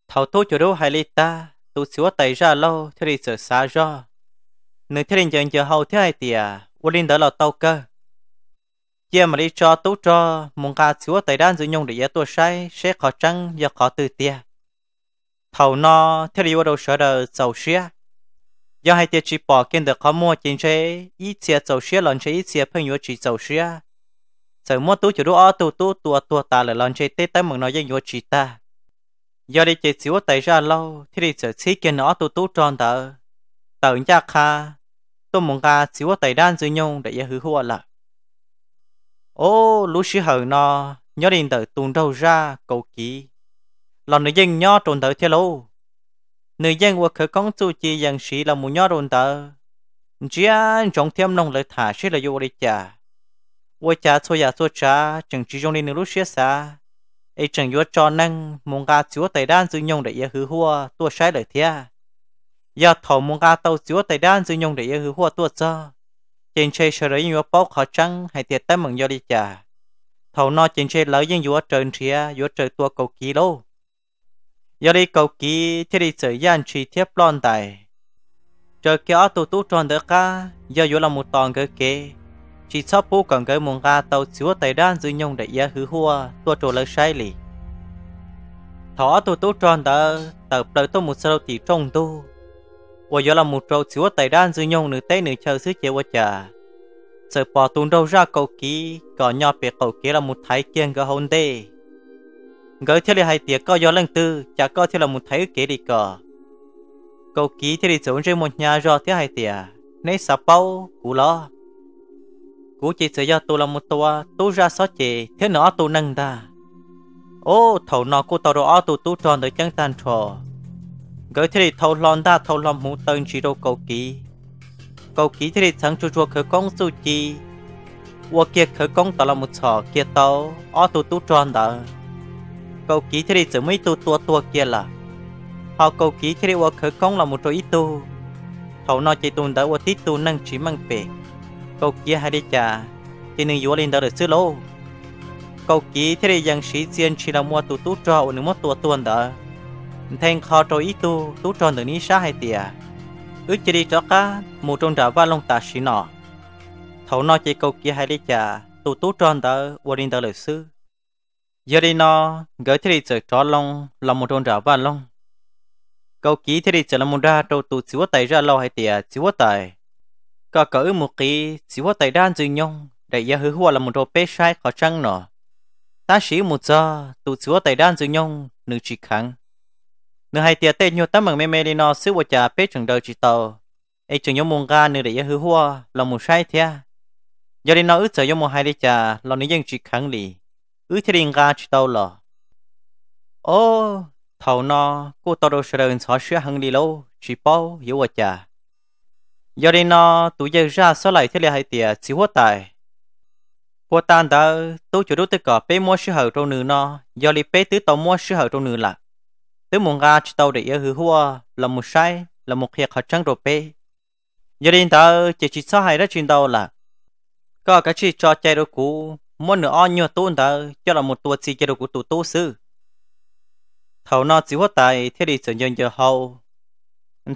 thảo tu chủ đâu hai ly ta tu xíu tay ra lâu thì đi sợ xa ra nữ thế đình chờ hậu thế hai tia quân linh đó là tàu cơ giờ mà đi cho tú cho muốn cả xíu tới đan giữ nhung để giá tôi say sẽ khó trăng giờ khó từ tia thầu no theo đi vào đầu sở đời giàu xia do hai tia chỉ bỏ kiên được khó mua chính chế ít chia giàu xia lần chế ít chia phân yếu chỉ giàu xia sở mua tú chủ đó ở tu tua tua ta là lần chế tê tới mừng nói danh yếu chỉ ta do đi chế xíu tới ra lâu thì đi sở xí kiến nó tu tu tròn tờ tờ nhà kha tôi muốn cả xíu tới đan giữ nhung để giá hứa hụa lại ô lũ sĩ hờ nó nhớ đến tới tùng đầu ra cầu kỳ là nữ dân nhớ trốn tới thế lâu nữ dân hoặc khởi công tu chi dân sĩ là muốn nhớ trốn tới chỉ anh trong thêm nông lợi thả sẽ là vô đi cha. vô cha thôi giả thôi cha chẳng chỉ trong đi nữ lúc sĩ xa ấy chẳng vô cho năng muốn ca chúa tài đan dư nhông để yêu hứa hoa tua sai lời thia giờ thầu muốn ca tàu chúa tài đan dư nhông để yêu hứa hoa tua cho trên xe sở rỉ nhuộm bốc họ chăng hay thiệt tới mừng do đi chả thầu no trên xe lỡ dân dũa trơn thịa dũa trời tua cầu kỳ lô do đi cầu kỳ thế đi sử gian trì thiếp lon tài trời kéo tụ tú tròn đỡ ca do dũa là một toàn gỡ kế chỉ sắp bố còn gỡ mùng ga tàu xíu tay đan dư nhông để giá hứ hua tua trổ lỡ sai lì thỏ tụ tú tròn đỡ tàu bờ tôi một sơ tỷ trong tu gió là là là một một một trâu đan chờ bỏ đâu ra ký ký ký thái thái thế hai lần tư kế đi 我原来木州只我带单子用女带女超市接我家，这把东州热狗鸡，搞鸟别狗鸡了木太见个红的，狗铁里还跌个幺零四，加狗铁了木太给的个，狗鸡铁里总是木 nhà 热铁还跌，你啥包古了？古 chỉ sợ do tôi là một tòa tôi ra xót chị, thế nó tôi nâng ta. Ô, thầu nó cô tàu đồ tôi tu tròn tới chân tàn trò tới thì thâu lon ta thâu lon mũ tân chỉ đâu cầu kỳ cầu kỳ thì thằng chua chúa khởi công su chi qua kia khởi công tao là một sọ kia tàu ó tu tu tròn đó cầu kỳ thì chỉ mấy tu tua tua kia là họ cầu kỳ thì qua khởi công là một chỗ ít tu thâu nó chỉ tuần đã qua tít tu năng chỉ mang về cầu kia hay đi chả thì nên vô lên đó được xứ lô cầu kỳ thì rằng sĩ riêng chỉ là mua tu tu tròn ở nước mua tua tuần đó thèn khó trôi ít tu tú tròn từ ní xa hai tiề ước chỉ đi cho cá mù trôn trả va lông tà xí nọ thấu nó chỉ câu kia hai đi chả tu tú tròn tờ vô đình tờ lời sư giờ đi nó gửi thế đi chở cho lông là mù trôn trả va lông câu ký thế đi chở là mù ra trâu tu chỉ tay ra lo hai tiề chỉ tay có cỡ một kỳ chỉ tay đan dư nhông để gia hứa hoa là một trâu bé sai khó trăng nọ ta sĩ một giờ tu chỉ tay đan dư nhông nữ chỉ kháng nửa hai tia tê nhu tấm bằng mê mê đi nó xứ bộ trà bế trường đầu chỉ tàu ấy trường nhau mông ga nửa để yếu hứa hoa lòng mù sai thia giờ đi nó ước sợ nhau mông hai đi trà lòng nữ dân chỉ khẳng lì ước thiên ga chỉ tàu lò ô thầu nó cô tao đồ sờ đơn xóa sửa hăng đi lâu chỉ bao yếu bộ trà giờ đi nó tụi giờ ra số lại thế là hai tia chỉ hoa tài hoa tan đó tôi chủ đối tư cỏ bế mua sửa hậu trong nửa nó do đi bế tứ tàu mua sửa hậu trong nửa lạc tới mong ra chỉ tàu để yêu hứa hoa là một sai là một việc họ trắng rồi bê giờ đến tàu chỉ chỉ sao hay đó chuyện tàu là có cái chỉ cho chơi đồ cũ muốn nửa on nhiều tuôn tàu cho là một tuột gì chơi đồ cũ tụ tu sư thầu nó chỉ hoa tài thế đi sử dụng giờ hậu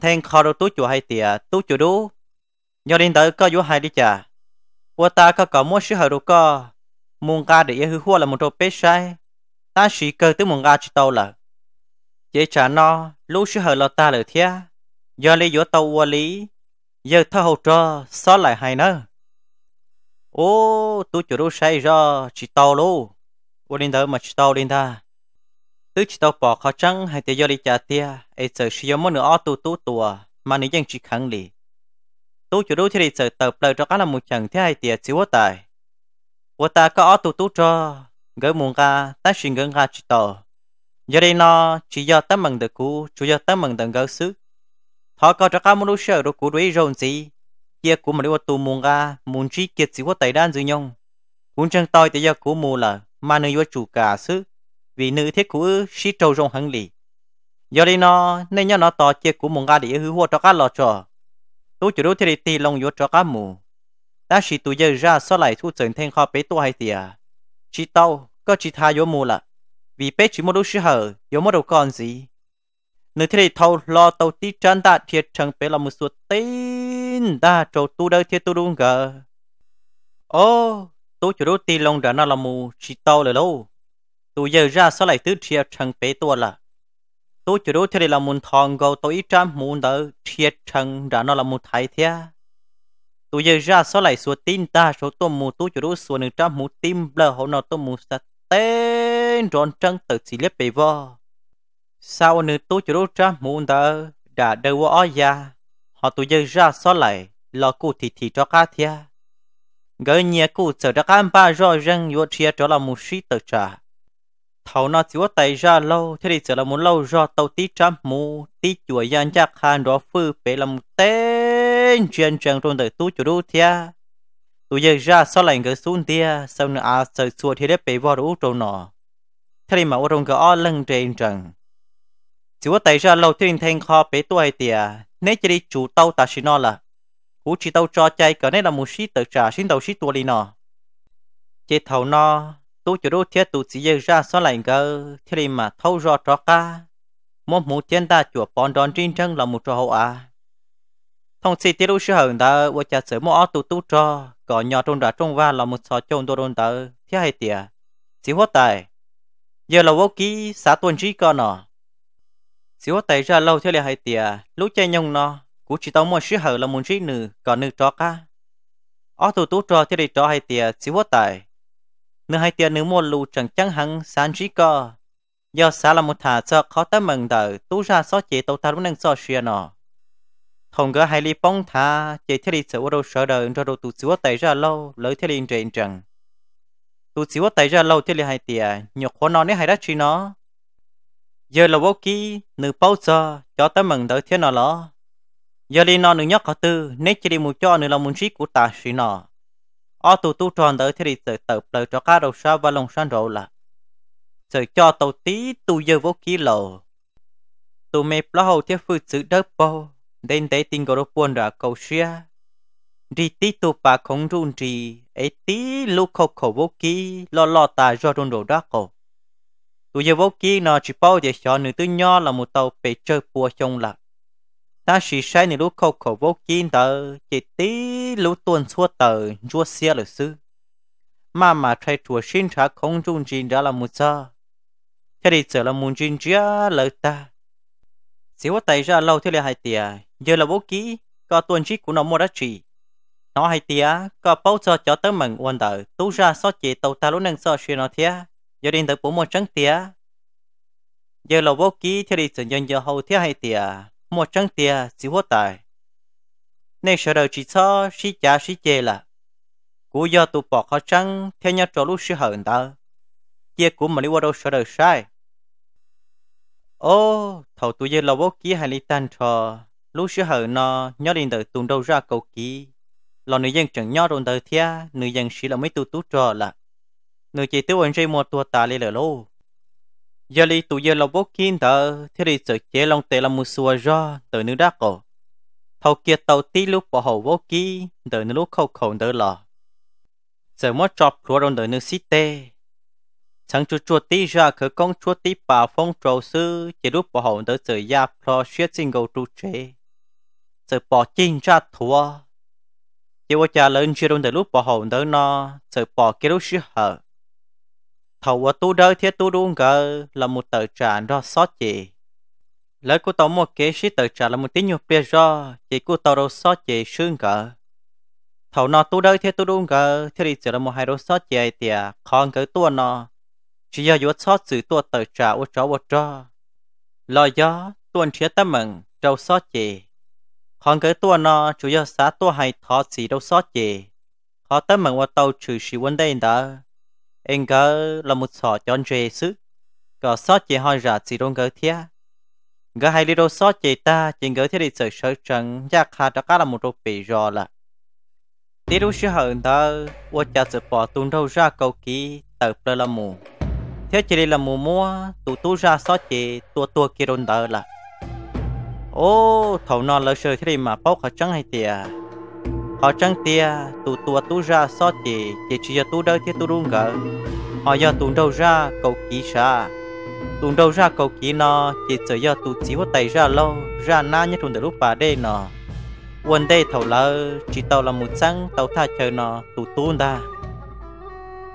thèn khó đồ tú chủ hay tìa tú chủ đủ giờ đến tàu có vô hay đi chả qua ta có có mua sữa hậu đồ co mong ra để yêu hứa hoa là một đồ bê sai ta chỉ cơ tới mong ra chỉ tàu là chỉ trả nó lúc sư hờ lo ta lửa thia do lý giữa tàu qua lý giờ thơ hậu trò xó lại hai nơ ô tu chủ đu say ra chỉ tàu lu ô linh mà chỉ tàu linh ta tức chỉ tàu bỏ khó trắng hay tới do lý trả tia ấy sợ sử dụng món nữa ô tu tu tùa mà nữ dân chỉ khẳng lì tu chủ đu thì sợ tập lời cho các là một chẳng thế hay tia chỉ quá tài quá ta có ô tu tu cho gỡ muôn ga ta xin gỡ ra chỉ tàu giờ đây nó chỉ do tấm mừng được cũ chủ do tấm mừng đừng gỡ xứ họ có cho các mưu sở đồ cũ đuổi rộn gì giờ cũ mà đi tù muốn ga muốn chi kiệt gì qua tay đan dư nhông cũng chẳng tội tại giờ cũ mù là mà nữ vua chủ cả xứ vì nữ thiết cũ sĩ trâu rồng hăng lì giờ đây nó nên nhớ nó tỏ chia cũ muốn ga để hư hoa cho các lò trò tôi chủ đối đô thì tì lòng vua cho các mù ta chỉ tụi giờ ra so lại thu trận thanh kho bế tôi hay thì chỉ tao có chỉ tha vua mù là vì bé chỉ một đôi sư hở, yếu một đầu con gì. Nơi thế này thâu lo tàu tí chân ta thiệt chẳng bé là một số tên ta trâu tu đời thiệt tu đúng gờ. Ô, tôi chủ đô tì lòng đã nó là mù chỉ tàu là lâu. Tôi giờ ra sao lại tứ thiệt chẳng bé tôi à là. Tôi chủ đô thế này là một thòng gầu tôi ít trăm muốn đỡ thiệt chẳng đã nó là một thái thiệt tôi giờ ra số lại số tin ta số tôi mù tôi chủ đô số nửa trăm mù tim là hậu nó tôi mù sát tê lên rộn trăng tự xì lếp bề vò. Sao nữ tu chủ đô ra muốn đỡ, đã đỡ vô ó ra, họ tu dơ ra xó lại, lo cụ thì thì cho cá thia. Gỡ nhẹ cụ trở ra cá ba rồi răng vô chia cho là một sĩ tự trả. Thảo nó chỉ có tài ra lâu, thế thì trở là một lâu rồi tàu tí trăm mù, tí chùa gian chắc hàn đó phư bể là một tên chuyên trang trong đời tu chủ đô thia tôi giờ ra sau lành cái xuống tia sau nữa à sợ xua thì đẹp bể vào đủ trâu nọ thầy mà ô rung gỡ o lưng trên trần. Chỉ có tại ra lâu thiên thanh kho bế tuổi tìa, nếu chỉ đi chủ tàu ta xin nó là. Cú chỉ tàu cho chạy cỡ nên là một sĩ tự trả xin tàu sĩ tuổi đi nó. Chỉ thầu nó, tôi chủ đô thiết tu chỉ dư ra xóa lại gỡ, thầy mà thâu do trọ ca. Một mũi thiên ta chùa bọn đòn trên trần là một trò hậu à. Thông sĩ tiết đô sư hờn ta, vô chả sửa mô tụ tụ trò, có nhỏ trông đã trông va là một sọ trông đô đồn ta, thiết hay tìa. Chỉ có tài giờ là vô ký xã tuần trí con nọ xíu tay ra lâu theo lệ hai tia lũ chơi nhông nọ cú chỉ tao mua sứ hở là muốn trí nữ còn nữ trọ cá ở tụ tú trọ theo lệ trọ hai tia xíu tay nữ hai tia nữ mua lù chẳng chẳng hẳn sàn trí co giờ xã là một thà sợ khó tới mừng đời, tú ra xó chế tàu ta lúc nâng xó xìa nọ thông gỡ hai ly bóng thả, chế theo lệ sợ ô đâu sợ đợi cho đồ tụ xíu tay ra lâu lỡ theo lệ trên trần tôi chỉ có tay ra lâu thế lại hai tiề nhục khó nó nếu hay đã truy nó giờ là bố kí nữ bao giờ cho tới mừng đỡ thế nào đó giờ đi nó nữ nhóc có tư nếu chỉ đi một cho nữ là muốn trí của ta suy nó ở tụ tu tròn thế thì đi tự tập lời cho cá đầu sao và lòng san rồi là sự cho tàu tí tụ giờ bố kí lộ tụ mẹ lo hậu thế phu sự đất bao đến tới tình cầu đó buồn ra cầu xia đi tí tu bà không run rì e ấy tí lúc khô khổ vô kí lo lo tà do run đồ đó cổ tụi giờ vô kí nó chỉ bao giờ cho nữ tư nho là một tàu bể chơi bùa trong lạc ta chỉ sai nữ lúc khô khổ vô kí tờ chỉ tí lúc tuần xua tờ rua xe lợi sư mà mà trai chùa sinh trả không run rì đó là một giờ thế thì giờ là muốn rìn chia lợi ta chỉ có tay ra lâu thế là hai tiền giờ là vô kí có tuần chỉ của nó mua đã chỉ nó hay tia có bao giờ cho tới mình quên đời tu ra so chỉ tàu ta lúc nâng so xuyên nó thế giờ đến tới bốn một trắng tia giờ là vô ký theo đi sử dụng giờ hậu tia hay tia một trắng tia chỉ hốt tài nên sợ đầu chỉ so xí cha xí chê là cú do tụ bỏ khó trắng theo nhau trò lúc sư hận ta kia cú mà đi qua đâu sợ đầu sai ô thầu tụ giờ là vô ký hay đi tan trò lúc sư hận nó nhớ đến tới tụng đâu ra cầu ký là nữ dân chẳng nhau rồi đời thia nữ dân sĩ là mấy tu tú trò là nữ chỉ tiêu anh dây một tua tà lê lờ lô giờ li tụ giờ là bố kín thở thế đi sợ chế lòng tệ là một xua ra từ nữ đắc cổ thầu kia tàu tí lúc bỏ hậu bố kí từ nữ lúc khâu khẩu đỡ lò giờ mất chọc lúa rồi từ nữ xí tê chẳng chú chua tí ra khởi công chua tí bà phong trầu sư chỉ lúc bỏ hậu đỡ giờ ya pro xuyết sinh gầu trụ chế giờ bỏ chinh ra thua chỉ có cha lớn chưa đông từ lúc bỏ hồn tới nó sự bỏ cái lúc chưa hờ thầu và tu đời thiết tu đúng cơ là một tờ tràn do sót chị lời của tao một kế sĩ tờ tràn là một tiếng nhục bia do chỉ của tao đâu sót chị sương cỡ thầu nó tu đời thiết tu đúng cơ thiết đi chỉ là một hai đâu sót chị thì còn cái tua nó chỉ do yếu sót sự tua tờ trà của chó ô cho lo gió tuần chia tâm mừng trâu sót chị còn cái tua nó chủ yếu xã tua hay thọ gì đâu sót gì họ tới mình qua tàu trừ sĩ vấn đây đã anh có là một sọ cho anh về có sót gì hỏi ra gì đâu cái thia gỡ hai đi đâu sót gì ta chỉ gỡ thia đi sở sở trần gia hà đã cả là một đồ bị rò là tí đâu sẽ hận đó qua cha sẽ bỏ tuôn đâu ra cầu ký tập là mù thế chỉ là mù mua tụ tu ra sót gì tua tua kia đồn đó là ô thầu non lỡ sơ khi mà bốc họ trắng hay tiề họ trắng tiề tụ tụ tụ ra so chỉ chỉ chỉ cho tụ đâu thì tụ đúng gỡ họ do tụ đâu ra cầu kỹ sa tụ đâu ra cầu kỹ nó chỉ sợ do tụ chỉ có tay ra lâu ra na nhất tụ được lúc bà đây nó quên đây thầu lỡ chỉ tàu là một trắng tàu tha chờ nó tụ tụ ta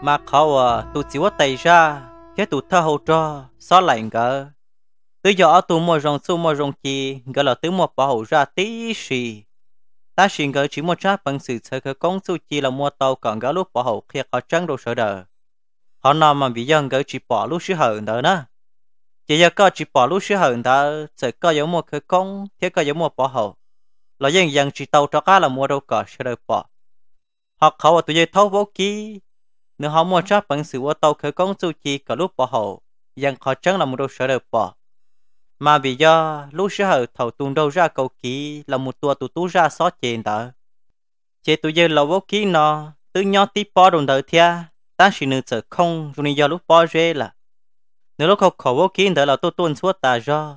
mà khâu à tụ chỉ có tay ra thế tụ thơ hậu cho so lại gỡ tự do tu mua rong su mua rong chi gọi là tự mua bảo ra tí xì ta xin gọi chỉ mua trát bằng sự sợ cơ công su chi là mua tàu còn gỡ lúc bảo hộ khi có trắng đồ sợ đờ họ nằm mà bị dân gỡ chỉ bỏ lúc sư hờn đó nè chỉ giờ có chỉ bỏ lúc sư hờn đó sẽ có giống mua cơ công thế có giống mua bảo hộ là dân dân chỉ tàu cho cá là mua đâu cả sợ đờ bỏ họ khẩu và tụi dây thấu vô kí nếu họ mua trát bằng sự mua tàu cơ công su chi cả lúc bảo hộ dân khó trắng là mua đồ sợ đờ bỏ mà vì do lúc xưa thầu tuôn đâu ra cầu kỳ là một tua tụ tú ra xó chền đó chế tụ giờ là vô ký nó tự nhỏ tí bỏ đồn thợ thia ta chỉ nữ sợ không nên do lúc bỏ rê là nếu lúc học khổ vô ký đó là tôi tuôn suốt ta do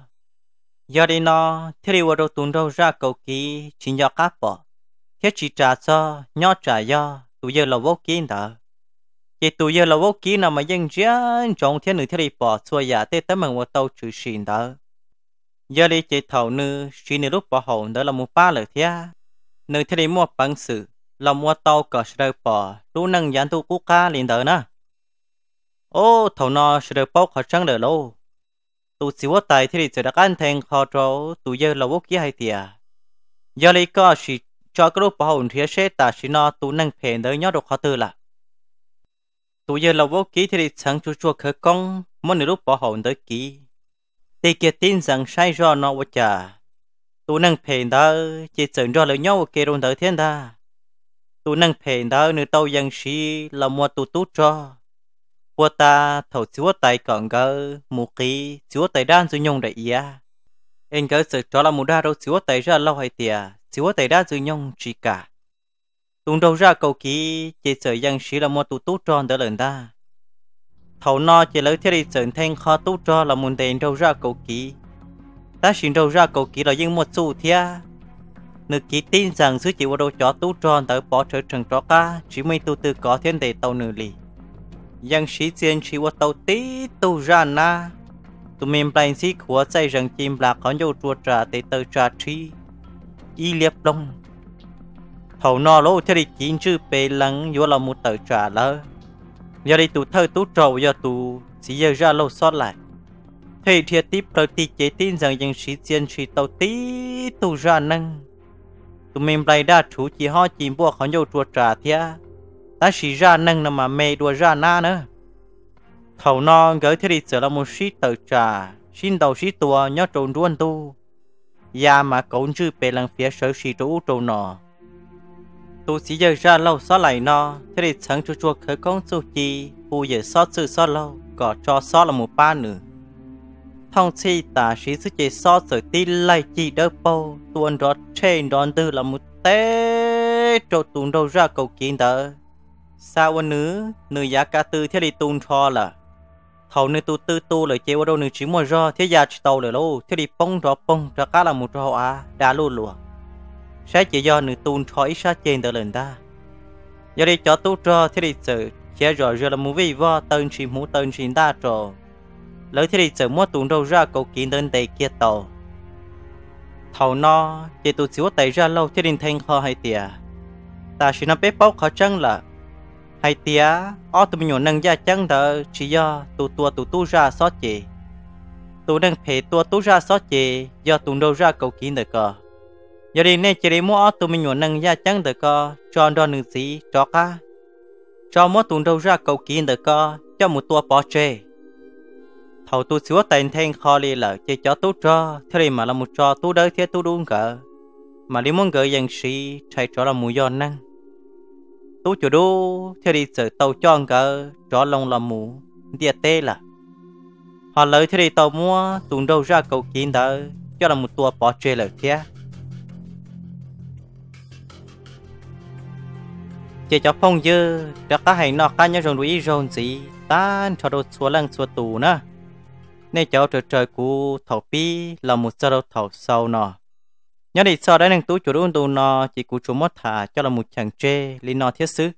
do đi nó thế đi vào đâu tuôn đâu ra cầu kỳ chỉ do cá bỏ thế chỉ trả cho nhỏ trả do tụ giờ là vô ký đó chế tụ giờ là vô ký nào mà dân chiến trong thiên nữ thế đi bỏ xua giả tê tấm mình vào tàu chữ xin đó giờ đi chế thầu nữ suy nữ lúc bỏ hậu đó là một ba lời thia nữ thế đi mua bằng sự là mua tàu cờ sờ bỏ lũ năng gián tu cú ca liền đỡ na ô thầu nó sờ bỏ khỏi trăng đỡ lâu tu sĩ xíu tài thế đi sờ đã ăn thành khó trâu tu giờ là quốc kia hay thia giờ đi có sự cho cái lúc bỏ hậu thia sẽ ta sự nó tu năng phèn đỡ nhớ được khó tư là tu giờ là quốc kia thế đi sáng chua chúa khởi công mỗi nữ lúc bỏ hậu đỡ kỹ tê kia tin rằng sai do nó vô chả tụ năng phê đó chỉ sợ do lời nhau kia rung tới thiên ta tụ năng phê đó nữ tàu dân sĩ là mua tụ tút cho qua ta thầu chúa tay cận gỡ mù ký chúa tay đan dư nhung đại ia anh gỡ sự cho là mù đa đâu chúa tay ra lâu hay tìa chúa tay đan dư nhung chỉ cả tụng đầu ra cầu ký chỉ sợ dân sĩ là mua tụ tút cho đỡ lần ta thầu no chỉ lấy thiết đi sườn thanh khó tu cho là muốn tiền đâu ra cầu kỳ ta xin đâu ra cầu kỳ là những một xu thia nữ kỳ tin rằng sứ chỉ vào đầu chó tu tròn tới bỏ trở trần chó ca chỉ mới tu từ có thiên đề tàu nữ lì dân sĩ tiên chỉ vào tàu tí tu ra na tụ mình plain sĩ của xây rừng chim là có nhiều chùa trà để tờ trà chi y liệp long thầu no lỗ thiết đi kín chữ bề lắng vô là một tờ trà lơ giờ đi tụ thơ tụ trầu giờ tụ chỉ giờ ra lâu sót lại thì thiệt tiếp rồi tí chế tin rằng những sĩ chiến sĩ tàu tí tụ ra năng tụi mình lại đa chú chỉ ho chỉ bùa khó nhiều chùa trả thia ta sĩ ra năng mà mê đùa ra na nữa thầu non gửi thế đi sửa là một sĩ tờ trà xin đầu sĩ tùa nhớ trộn luôn tu ya dạ mà cậu chưa bề lần phía sở sĩ trú trộn nọ tu sĩ giờ ra lâu xóa lại nó thế thì chẳng chua chua khởi công su chi phù giờ xóa sự xóa lâu có cho xóa là một ba nữa thông chi tả sĩ sư chế xóa sự tin lại chỉ đỡ bầu tuần đó trên đón tư là một tế trộn tuần đâu ra cầu kiến đỡ sao anh nữ nữ giá ca tư thế thì tuần cho là thầu nữ tu tư tu lời chế qua đâu nữ chỉ mua do thế giả chỉ tàu lời lâu thế thì bông đó bông ra cá là một rau à đã luôn luôn sẽ chỉ do nữ tuôn cho ít sát trên tờ lần ta giờ đi cho tu cho thì đi sự chế rồi rồi là muốn vì vợ tên chỉ muốn tên chỉ ta trò lỡ thì đi sự mua tuôn đâu ra cầu kiến tên tề kia tổ. thầu no chỉ tu xíu tay ra lâu thì đi thanh kho hay tìa ta chỉ nắm bếp bốc khó chăng là hay tía ó tụi mình nâng ra chăng đỡ chỉ do tu-tu tu tu ra xót chị tu nâng phê tu tu ra xót chị do tụ đâu ra cầu kiến được cờ giờ đi nên chỉ đi mua tụi mình nhuận nâng ra chẳng được co cho đo nương sĩ cho cá cho mua tụi đâu ra cầu kiến được co cho một tua bỏ chê thầu tu sửa tiền thêm kho đi lợ chơi cho tu cho thế thì mà là một cho tu đỡ thế tu đúng cỡ mà đi muốn gửi dành sĩ chạy cho là mùi giòn năng tu chủ đu thế thì sợ tàu cho cỡ cho lòng là mù địa tê là họ lợi thế thì tàu mua tụi đâu ra cầu kiến đó cho là một tua bỏ chê lợ thế chỉ cho phong dư đã có hành nọ cá nhân rồng đuổi rồng gì tan cho đồ xua lăng xua tù nữa nên cháu trời trời cú thầu pi là một sao đồ thầu sâu nọ nhớ đi sau đấy nàng tú chủ đun tù nọ chỉ cú chủ mất thả cho là một chàng trê lý nọ thiết sứ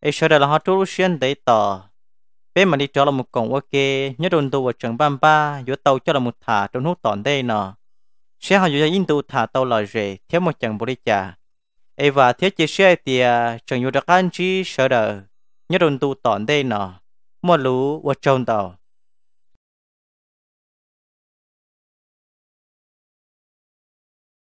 ấy sau đó là họ trú xuyên để tỏ bên mà đi cho là một cổng ok nhớ đồn tù ở trường bam ba giữa tàu cho là một thả trong hút tòn đây nọ sẽ họ dụ in tù thả tàu là rể thiếu một chàng bồ đi trà ai và thiết chế xe thì à, chẳng nhiều đặc anh chỉ sợ đời nhất đồn tu tọn đây nọ mua lú vật trồng tàu